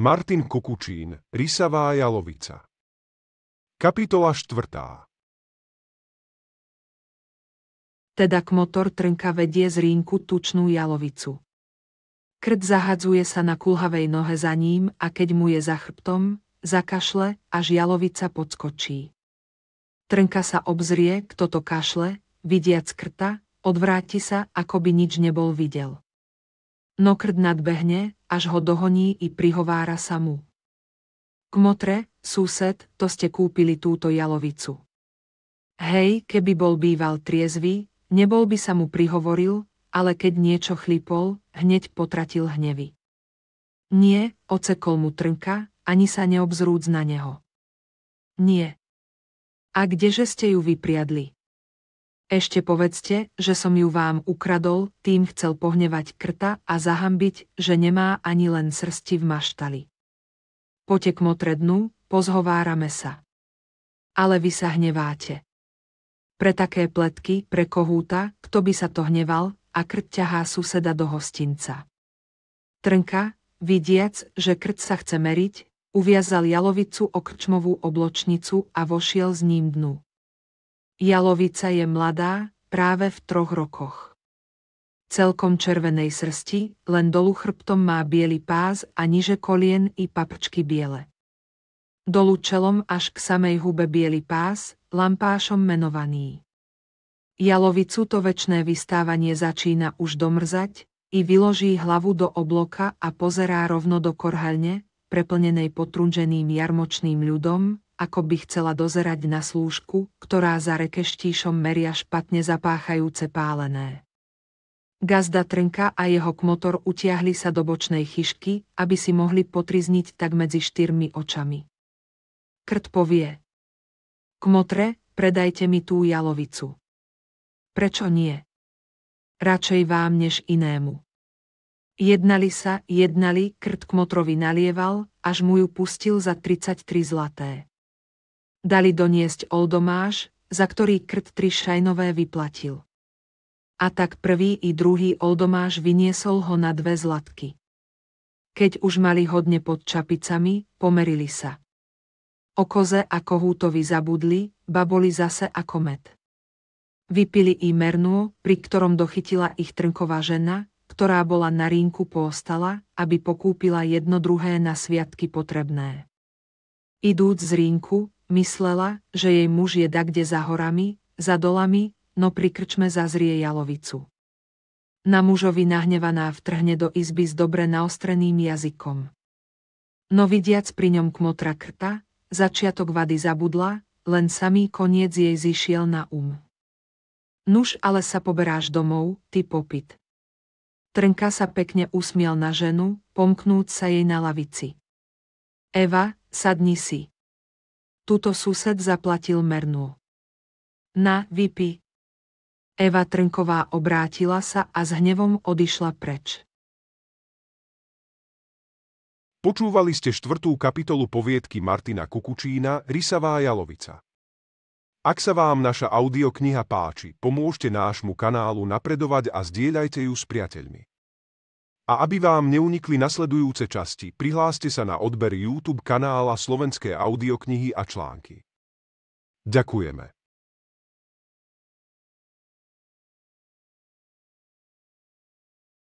Martin Kukučín, Risavá jalovica Kapitola 4. Teda k motor trnka vedie z rínku tučnú jalovicu. Krt zahadzuje sa na kulhavej nohe za ním a keď mu je za chrbtom, zakašle, až jalovica podskočí. Trnka sa obzrie, kto to kašle, vidiac krta, odvráti sa, ako by nič nebol videl no krd nadbehne, až ho dohoní i prihovára sa mu. Kmotre, sused, to ste kúpili túto jalovicu. Hej, keby bol býval triezvy, nebol by sa mu prihovoril, ale keď niečo chlipol, hneď potratil hnevy. Nie, ocekol mu trnka, ani sa neobzrúc na neho. Nie. A kdeže ste ju vypriadli? Ešte povedzte, že som ju vám ukradol, tým chcel pohnevať krta a zahambiť, že nemá ani len srsti v maštali. Potek dnu pozhovárame sa. Ale vy sa hneváte. Pre také pletky, pre kohúta, kto by sa to hneval, a krt ťahá suseda do hostinca. Trnka, vidiac, že krt sa chce meriť, uviazal jalovicu o krčmovú obločnicu a vošiel s ním dnu. Jalovica je mladá, práve v troch rokoch. Celkom červenej srsti, len dolu chrbtom má biely pás a niže kolien i papčky biele. Dolu čelom až k samej hube biely pás, lampášom menovaný. Jalovicu to väčšie vystávanie začína už domrzať, i vyloží hlavu do obloka a pozerá rovno do korhalne, preplnenej potrunženým jarmočným ľudom, ako by chcela dozerať na slúžku, ktorá za rekeštíšom meria špatne zapáchajúce pálené. Gazda Trnka a jeho kmotor utiahli sa do bočnej chyšky, aby si mohli potrizniť tak medzi štyrmi očami. Krt povie. Kmotre, predajte mi tú jalovicu. Prečo nie? Radšej vám než inému. Jednali sa, jednali, krt kmotrovi nalieval, až mu ju pustil za 33 zlaté. Dali doniesť oldomáš, za ktorý krt tri šajnové vyplatil. A tak prvý i druhý oldomáš vyniesol ho na dve zlatky. Keď už mali hodne pod čapicami, pomerili sa. O koze a kohútovi zabudli, baboli zase ako med. Vypili i mernú, pri ktorom dochytila ich trnková žena, ktorá bola na rínku poostala, aby pokúpila jedno druhé na sviatky potrebné. Idúc z rínku, Myslela, že jej muž je dakde za horami, za dolami, no pri krčme zazrie jalovicu. Na mužovi nahnevaná vtrhne do izby s dobre naostreným jazykom. No vidiac pri ňom kmotra krta, začiatok vady zabudla, len samý koniec jej zišiel na um. Nuž ale sa poberáš domov, ty popit. Trnka sa pekne usmiel na ženu, pomknúť sa jej na lavici. Eva, sadni si. Tuto sused zaplatil mernú. Na, vypi. Eva Trnková obrátila sa a s hnevom odišla preč. Počúvali ste štvrtú kapitolu poviedky Martina Kukučína Rysavá jalovica. Ak sa vám naša audiokniha páči, pomôžte nášmu kanálu napredovať a zdieľajte ju s priateľmi. A aby vám neunikli nasledujúce časti, prihláste sa na odber YouTube kanála Slovenské audioknihy a články. Ďakujeme.